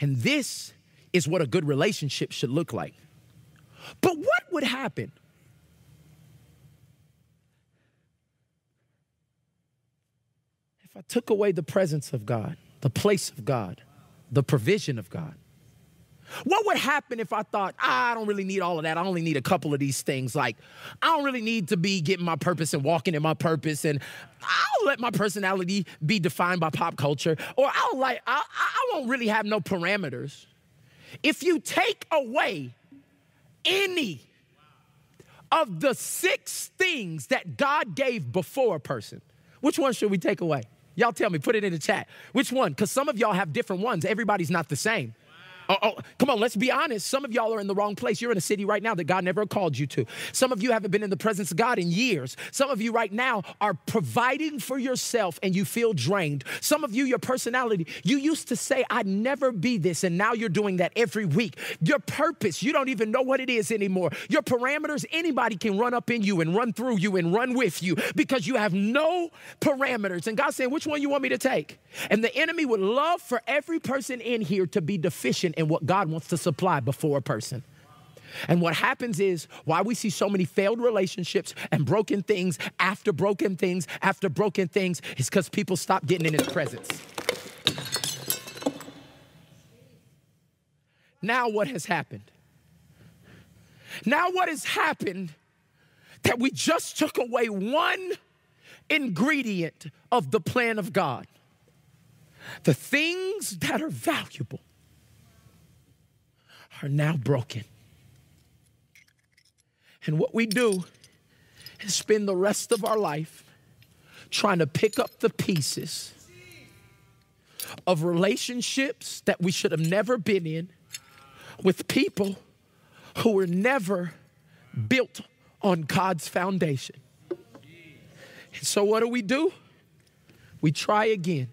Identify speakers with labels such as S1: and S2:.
S1: And this is what a good relationship should look like. But what would happen if I took away the presence of God, the place of God, the provision of God? What would happen if I thought, ah, I don't really need all of that. I only need a couple of these things. Like, I don't really need to be getting my purpose and walking in my purpose. And I I'll let my personality be defined by pop culture, or I'll like, I, I won't really have no parameters. If you take away any of the six things that God gave before a person, which one should we take away? Y'all tell me, put it in the chat. Which one? Because some of y'all have different ones. Everybody's not the same. Oh, oh, come on, let's be honest. Some of y'all are in the wrong place. You're in a city right now that God never called you to. Some of you haven't been in the presence of God in years. Some of you right now are providing for yourself and you feel drained. Some of you, your personality, you used to say, I'd never be this, and now you're doing that every week. Your purpose, you don't even know what it is anymore. Your parameters, anybody can run up in you and run through you and run with you because you have no parameters. And God's saying, which one you want me to take? And the enemy would love for every person in here to be deficient and what God wants to supply before a person. And what happens is why we see so many failed relationships and broken things after broken things after broken things is because people stop getting in his presence. Now, what has happened? Now, what has happened that we just took away one ingredient of the plan of God? The things that are valuable are now broken. And what we do is spend the rest of our life trying to pick up the pieces of relationships that we should have never been in with people who were never built on God's foundation. And so, what do we do? We try again.